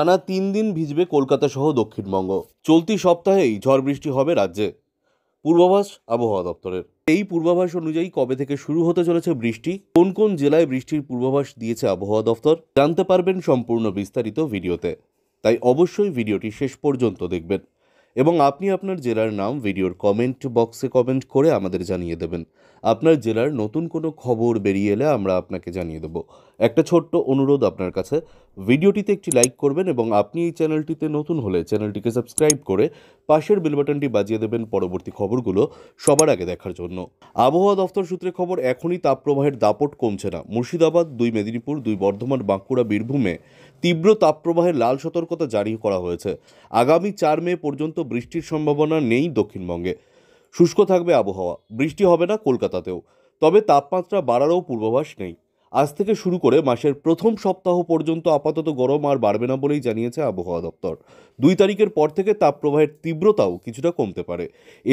টানা তিন দিন ভিজবে কলকাতা সহ দক্ষিণবঙ্গ চলতি সপ্তাহেই ঝড় বৃষ্টি হবে রাজ্যে পূর্বাভাস আবহাওয়া দপ্তরের এই পূর্বাভাস অনুযায়ী কবে থেকে শুরু হতে চলেছে বৃষ্টি কোন কোন জেলায় বৃষ্টির পূর্বাভাস দিয়েছে আবহাওয়া দপ্তর জানতে পারবেন সম্পূর্ণ বিস্তারিত ভিডিওতে তাই অবশ্যই ভিডিওটি শেষ পর্যন্ত দেখবেন এবং আপনি আপনার জেলার নাম ভিডিওর কমেন্ট বক্সে কমেন্ট করে আমাদের জানিয়ে দেবেন আপনার জেলার নতুন কোনো খবর বেরিয়ে এলে আমরা আপনাকে জানিয়ে দেব একটা ছোট্ট অনুরোধ আপনার কাছে ভিডিওটিতে একটি লাইক করবেন এবং আপনি এই চ্যানেলটিতে নতুন হলে চ্যানেলটিকে সাবস্ক্রাইব করে পাশের বেল বাটনটি বাজিয়ে দেবেন পরবর্তী খবরগুলো সবার আগে দেখার জন্য আবহাওয়া দফতর সূত্রে খবর এখনই তাপপ্রবাহের দাপট কমছে না মুর্শিদাবাদ দুই মেদিনীপুর দুই বর্ধমান বাঁকুড়া বীরভূমে তীব্র তাপপ্রবাহের লাল সতর্কতা জারি করা হয়েছে আগামী চার মে পর্যন্ত বৃষ্টির সম্ভাবনা নেই দক্ষিণবঙ্গে শুষ্ক থাকবে আবহাওয়া বৃষ্টি হবে না কলকাতাতেও তবে তাপমাত্রা বাড়ারও পূর্বাভাস নেই আজ থেকে শুরু করে মাসের প্রথম সপ্তাহ পর্যন্ত আপাতত গরম আর বাড়বে না বলেই জানিয়েছে আবহাওয়া দপ্তর দুই তারিখের পর থেকে তাপপ্রবাহের তীব্রতাও কিছুটা কমতে পারে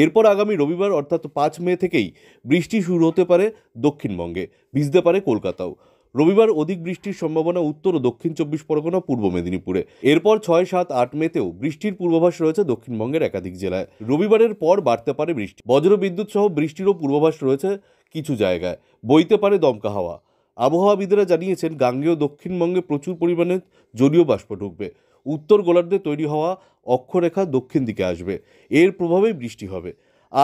এরপর আগামী রবিবার অর্থাৎ পাঁচ মে থেকেই বৃষ্টি শুরু হতে পারে দক্ষিণবঙ্গে ভিজতে পারে কলকাতাও রবিবার অধিক বৃষ্টির সম্ভাবনা উত্তর ও দক্ষিণ চব্বিশ পরগনা পূর্ব মেদিনীপুরে এরপর ছয় সাত আট মেতেও বৃষ্টির পূর্বাভাস রয়েছে দক্ষিণবঙ্গের একাধিক জেলায় রবিবারের পর বাড়তে পারে বৃষ্টি বজ্রবিদ্যুৎ সহ বৃষ্টিরও পূর্বাভাস রয়েছে কিছু জায়গায় বইতে পারে দমকা হাওয়া আবহাওয়াবিদরা জানিয়েছেন গাঙ্গেয় দক্ষিণবঙ্গে প্রচুর পরিমাণে জলীয় বাষ্প ঢুকবে উত্তর গোলার্ধে তৈরি হওয়া অক্ষরেখা দক্ষিণ দিকে আসবে এর প্রভাবে বৃষ্টি হবে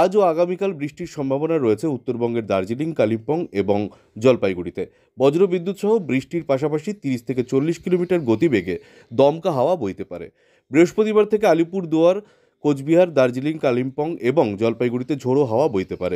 আজ ও আগামীকাল বৃষ্টির সম্ভাবনা রয়েছে উত্তরবঙ্গের দার্জিলিং কালিম্পং এবং জলপাইগুড়িতে বজ্রবিদ্যুৎ সহ বৃষ্টির পাশাপাশি তিরিশ থেকে চল্লিশ কিলোমিটার গতিবেগে দমকা হাওয়া বইতে পারে বৃহস্পতিবার থেকে আলিপুর দুয়ার কোচবিহার দার্জিলিং কালিম্পং এবং জলপাইগুড়িতে ঝোড়ো হাওয়া বইতে পারে